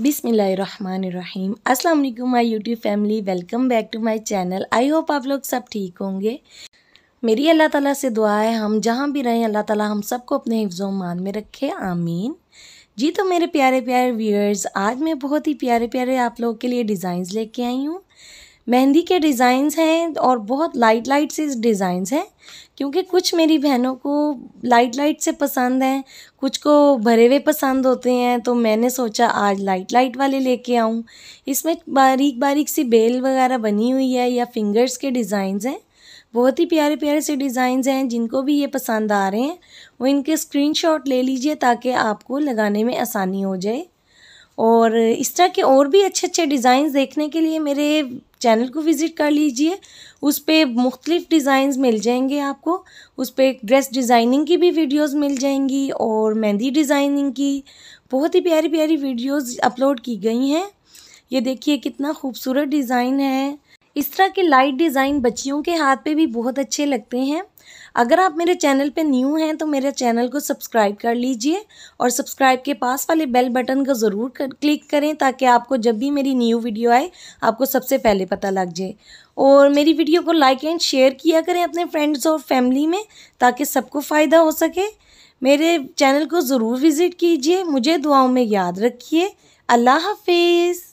बिसमीम् अस्सलाम my YouTube family welcome back to my channel I hope आप लोग सब ठीक होंगे मेरी अल्लाह ताला से दुआ है हम जहाँ भी रहें अल्लाह ताला हम सबको अपने मान में रखे आमीन जी तो मेरे प्यारे प्यारे व्यूअर्स आज मैं बहुत ही प्यारे प्यारे आप लोगों के लिए डिज़ाइंस लेके आई हूँ मेहंदी के डिज़ाइंस हैं और बहुत लाइट लाइट से डिज़ाइंस हैं क्योंकि कुछ मेरी बहनों को लाइट लाइट से पसंद हैं कुछ को भरे हुए पसंद होते हैं तो मैंने सोचा आज लाइट लाइट वाले लेके आऊँ इसमें बारीक बारीक सी बेल वगैरह बनी हुई है या फिंगर्स के डिज़ाइंस हैं बहुत ही प्यारे प्यारे से डिज़ाइंस हैं जिनको भी ये पसंद आ रहे हैं वो इनके स्क्रीनशॉट ले लीजिए ताकि आपको लगाने में आसानी हो जाए और इस तरह के और भी अच्छे अच्छे डिज़ाइन देखने के लिए मेरे चैनल को विज़िट कर लीजिए उस पर मुख्तलिफ़ डिज़ाइंस मिल जाएंगे आपको उस पर ड्रेस डिज़ाइनिंग की भी वीडियोस मिल जाएंगी और मेहंदी डिज़ाइनिंग की बहुत ही प्यारी प्यारी वीडियोस अपलोड की गई हैं ये देखिए कितना खूबसूरत डिज़ाइन है इस तरह के लाइट डिज़ाइन बच्चियों के हाथ पे भी बहुत अच्छे लगते हैं अगर आप मेरे चैनल पे न्यू हैं तो मेरे चैनल को सब्सक्राइब कर लीजिए और सब्सक्राइब के पास वाले बेल बटन को ज़रूर कर, क्लिक करें ताकि आपको जब भी मेरी न्यू वीडियो आए आपको सबसे पहले पता लग जाए और मेरी वीडियो को लाइक एंड शेयर किया करें अपने फ्रेंड्स और फैमिली में ताकि सबको फ़ायदा हो सके मेरे चैनल को ज़रूर विज़िट कीजिए मुझे दुआओं में याद रखिए अल्लाह हाफिज़